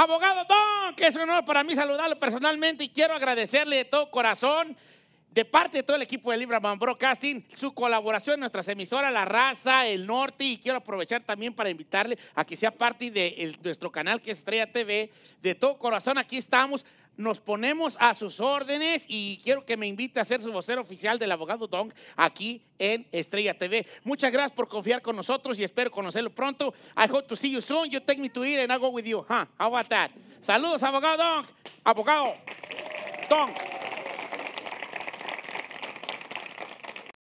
Abogado Don, que es un honor para mí saludarlo personalmente y quiero agradecerle de todo corazón, de parte de todo el equipo de Libra Man Broadcasting, su colaboración en nuestras emisoras La Raza, El Norte, y quiero aprovechar también para invitarle a que sea parte de nuestro canal que es Estrella TV. De todo corazón, aquí estamos nos ponemos a sus órdenes y quiero que me invite a ser su vocero oficial del abogado Dong aquí en Estrella TV. Muchas gracias por confiar con nosotros y espero conocerlo pronto. I hope to see you soon. You take me to eat and I go with you. How about that? Saludos, abogado Dong. Abogado Dong.